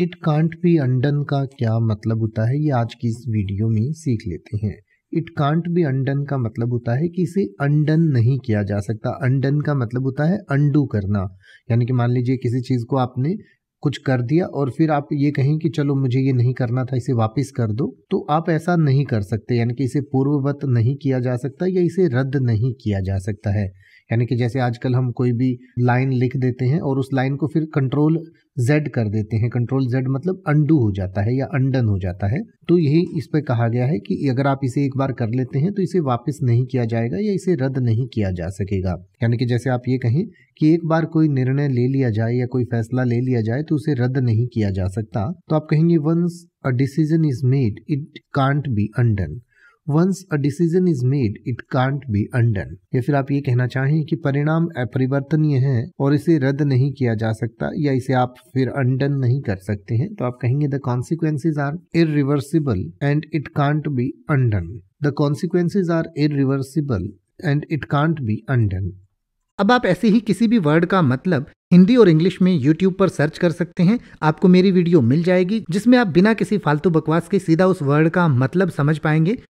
it can't be अंडन का क्या मतलब होता है ये आज की इस वीडियो में सीख लेते हैं इट कांट बी अंडन का मतलब होता है कि इसे अंडन नहीं किया जा सकता अंडन का मतलब होता है अंडू करना यानी कि मान लीजिए किसी चीज़ को आपने कुछ कर दिया और फिर आप ये कहें कि चलो मुझे ये नहीं करना था इसे वापस कर दो तो आप ऐसा नहीं कर सकते यानी कि इसे पूर्ववत नहीं किया जा सकता या इसे रद्द नहीं किया जा सकता है यानी कि जैसे आजकल हम कोई भी लाइन लिख देते हैं और उस लाइन को फिर कंट्रोल जेड कर देते हैं कंट्रोल जेड मतलब अंडू हो जाता है या अंडन हो जाता है तो यही इस पर कहा गया है कि अगर आप इसे एक बार कर लेते हैं तो इसे वापस नहीं किया जाएगा या इसे रद्द नहीं किया जा सकेगा यानी कि जैसे आप ये कहें कि एक बार कोई निर्णय ले लिया जाए या कोई फैसला ले लिया जाए तो उसे रद्द नहीं किया जा सकता तो आप कहेंगे once a decision is made it can't be undone once a decision is made it can't be undone या फिर आप ये कहना चाहें कि परिणाम अपरिवर्तनीय है और इसे रद्द नहीं किया जा सकता या इसे आप फिर अंडन नहीं कर सकते हैं तो आप कहेंगे the consequences are irreversible and it can't be undone the consequences are irreversible and it can't be undone अब आप ऐसे ही किसी भी वर्ड का मतलब हिंदी और इंग्लिश में यूट्यूब पर सर्च कर सकते हैं आपको मेरी वीडियो मिल जाएगी जिसमें आप बिना किसी फालतू बकवास के सीधा उस वर्ड का मतलब समझ पाएंगे